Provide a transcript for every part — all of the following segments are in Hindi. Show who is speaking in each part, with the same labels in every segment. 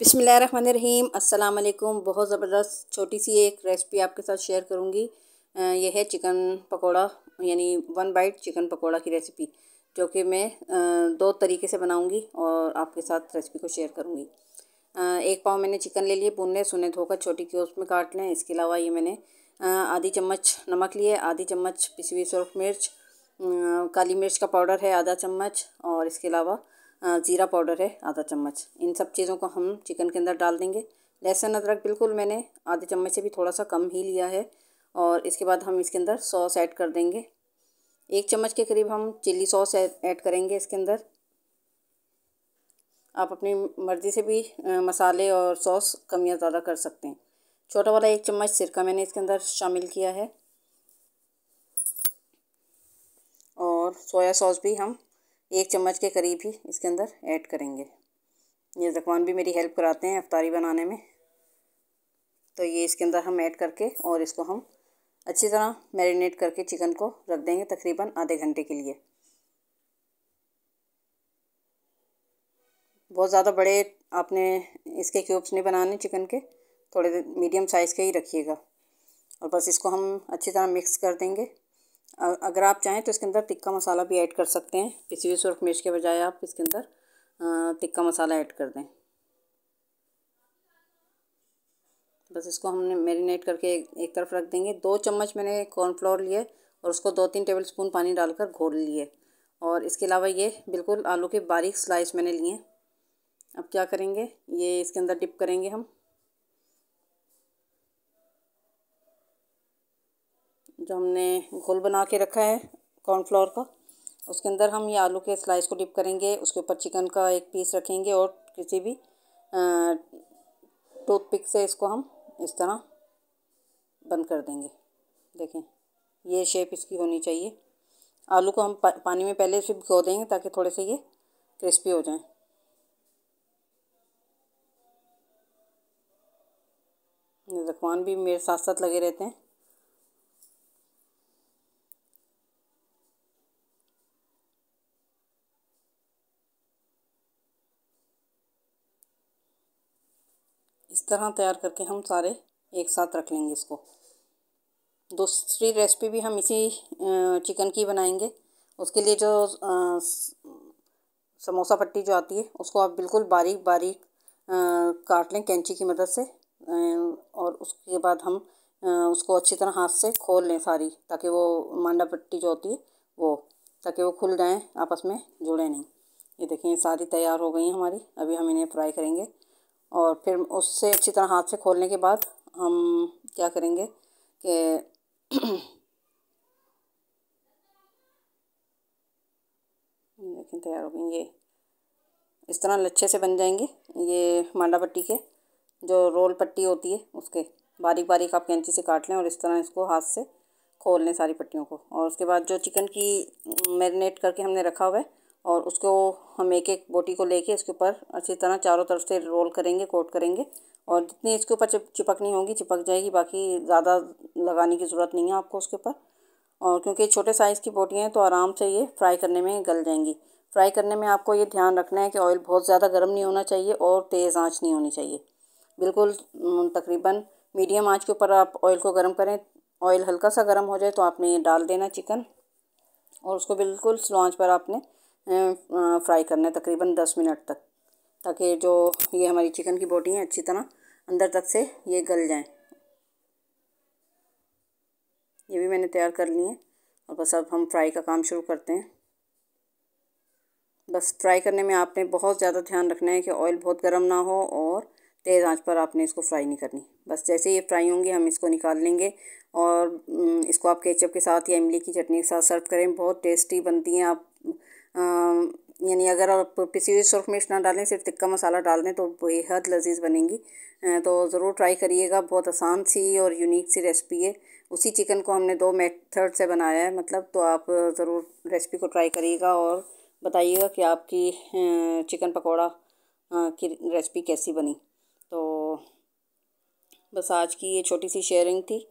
Speaker 1: बिसमिल्ल रन रहीम असलकुम बहुत ज़बरदस्त छोटी सी एक रेसिपी आपके साथ शेयर करूँगी यह है चिकन पकोड़ा यानी वन बाइट चिकन पकोड़ा की रेसिपी जो कि मैं दो तरीके से बनाऊँगी और आपके साथ रेसिपी को शेयर करूँगी एक पाव मैंने चिकन ले लिए भून सुने धोकर छोटी क्यूब्स में काट लें इसके अलावा ये मैंने आधी चम्मच नमक लिए आधी चम्मच पिसी हुई सुरख मिर्च काली मिर्च का पाउडर है आधा चम्मच और इसके अलावा ज़ीरा पाउडर है आधा चम्मच इन सब चीज़ों को हम चिकन के अंदर डाल देंगे लहसुन अदरक बिल्कुल मैंने आधे चम्मच से भी थोड़ा सा कम ही लिया है और इसके बाद हम इसके अंदर सॉस ऐड कर देंगे एक चम्मच के करीब हम चिल्ली सॉस ऐड करेंगे इसके अंदर आप अपनी मर्ज़ी से भी मसाले और सॉस कम या ज़्यादा कर सकते हैं छोटा वाला एक चम्मच सिरका मैंने इसके अंदर शामिल किया है और सोया सॉस भी हम एक चम्मच के करीब ही इसके अंदर ऐड करेंगे ये जकवान भी मेरी हेल्प कराते हैं अफ्तारी बनाने में तो ये इसके अंदर हम ऐड करके और इसको हम अच्छी तरह मैरिनेट करके चिकन को रख देंगे तकरीबन आधे घंटे के लिए बहुत ज़्यादा बड़े आपने इसके क्यूब्स नहीं बनाने चिकन के थोड़े मीडियम साइज़ के ही रखिएगा और बस इसको हम अच्छी तरह मिक्स कर देंगे अगर आप चाहें तो इसके अंदर टिक्का मसाला भी ऐड कर सकते हैं किसी भी सुरख मिर्च के बजाय आप इसके अंदर टिक्का मसाला ऐड कर दें बस इसको हमने मेरीनेट करके एक, एक तरफ रख देंगे दो चम्मच मैंने कॉर्नफ्लोर लिए और उसको दो तीन टेबल स्पून पानी डालकर घोल लिए और इसके अलावा ये बिल्कुल आलू के बारीक स्लाइस मैंने लिए अब क्या करेंगे ये इसके अंदर डिप करेंगे हम जो हमने घोल बना के रखा है कॉर्नफ्लोर का उसके अंदर हम ये आलू के स्लाइस को डिप करेंगे उसके ऊपर चिकन का एक पीस रखेंगे और किसी भी टूथपिक से इसको हम इस तरह बंद कर देंगे देखें ये शेप इसकी होनी चाहिए आलू को हम पा, पानी में पहले से भिगो देंगे ताकि थोड़े से ये क्रिस्पी हो जाएं रखवान भी मेरे साथ साथ लगे रहते हैं इस तरह तैयार करके हम सारे एक साथ रख लेंगे इसको दूसरी रेसिपी भी हम इसी चिकन की बनाएंगे उसके लिए जो समोसा पट्टी जो आती है उसको आप बिल्कुल बारीक बारीक काट लें कैंची की मदद से और उसके बाद हम उसको अच्छी तरह हाथ से खोल लें सारी ताकि वो मांडा पट्टी जो होती है वो ताकि वो खुल जाएँ आपस में जुड़े नहीं ये देखिए सारी तैयार हो गई हमारी अभी हम इन्हें फ्राई करेंगे और फिर उससे अच्छी तरह हाथ से खोलने के बाद हम क्या करेंगे कि देखें तैयार हो गई ये इस तरह लच्छे से बन जाएंगे ये मांडा पट्टी के जो रोल पट्टी होती है उसके बारीक बारीक आप कैंची से काट लें और इस तरह इसको हाथ से खोल लें सारी पट्टियों को और उसके बाद जो चिकन की मैरिनेट करके हमने रखा हुआ है और उसको हम एक एक बोटी को लेके इसके ऊपर अच्छी तरह चारों तरफ से रोल करेंगे कोट करेंगे और जितनी इसके ऊपर चिप चिपकनी होगी चिपक जाएगी बाकी ज़्यादा लगाने की ज़रूरत नहीं है आपको उसके ऊपर और क्योंकि छोटे साइज़ की बोटियाँ हैं तो आराम से ये फ्राई करने में गल जाएंगी फ्राई करने में आपको ये ध्यान रखना है कि ऑयल बहुत ज़्यादा गर्म नहीं होना चाहिए और तेज़ आँच नहीं होनी चाहिए बिल्कुल तकरीबन मीडियम आँच के ऊपर आप ऑयल को गर्म करें ऑयल हल्का सा गर्म हो जाए तो आपने ये डाल देना चिकन और उसको बिल्कुल स्लो आँच पर आपने फ्राई करना है तकरीबन दस मिनट तक ताकि जो ये हमारी चिकन की बोटी हैं अच्छी तरह अंदर तक से ये गल जाएं ये भी मैंने तैयार कर ली है और बस अब हम फ्राई का काम शुरू करते हैं बस फ्राई करने में आपने बहुत ज़्यादा ध्यान रखना है कि ऑयल बहुत गर्म ना हो और तेज़ आंच पर आपने इसको फ्राई नहीं करनी बस जैसे ये फ्राई होंगे हम इसको निकाल लेंगे और इसको आप केचप के साथ या इमली की चटनी के साथ सर्व करें बहुत टेस्टी बनती हैं आप यानी अगर आप पिसी हुई सुर्ख मिर्च ना डालें सिर्फ टिक्का मसाला डाल दें तो बेहद लजीज बनेंगी तो ज़रूर ट्राई करिएगा बहुत आसान सी और यूनिक सी रेसिपी है उसी चिकन को हमने दो मेथड से बनाया है मतलब तो आप ज़रूर रेसिपी को ट्राई करिएगा और बताइएगा कि आपकी चिकन पकौड़ा की रेसिपी कैसी बनी तो बस आज की ये छोटी सी शेयरिंग थी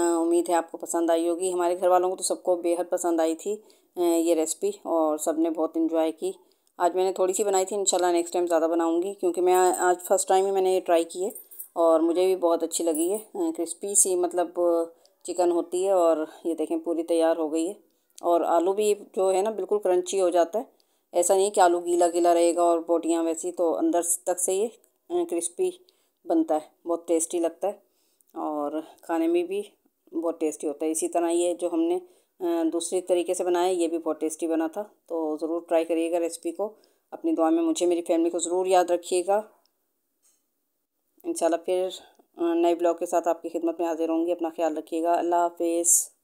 Speaker 1: उम्मीद है आपको पसंद आई होगी हमारे घर वालों को तो सबको बेहद पसंद आई थी ये रेसिपी और सब ने बहुत इन्जॉय की आज मैंने थोड़ी सी बनाई थी इंशाल्लाह नेक्स्ट टाइम ज़्यादा बनाऊँगी क्योंकि मैं आज फर्स्ट टाइम ही मैंने ये ट्राई की है और मुझे भी बहुत अच्छी लगी है क्रिस्पी सी मतलब चिकन होती है और ये देखें पूरी तैयार हो गई है और आलू भी जो है ना बिल्कुल क्रंची हो जाता है ऐसा नहीं कि आलू गीला गीला रहेगा और बोटियाँ वैसी तो अंदर तक से ये क्रिस्पी बनता है बहुत टेस्टी लगता है और खाने में भी बहुत टेस्टी होता है इसी तरह ये जो हमने दूसरी तरीके से बनाया ये भी बहुत टेस्टी बना था तो ज़रूर ट्राई करिएगा रेसिपी को अपनी दुआ में मुझे मेरी फैमिली को ज़रूर याद रखिएगा इंशाल्लाह फिर नए ब्लॉग के साथ आपकी खिदमत में हाजिर होंगी अपना ख्याल रखिएगा अल्लाह हाफिज़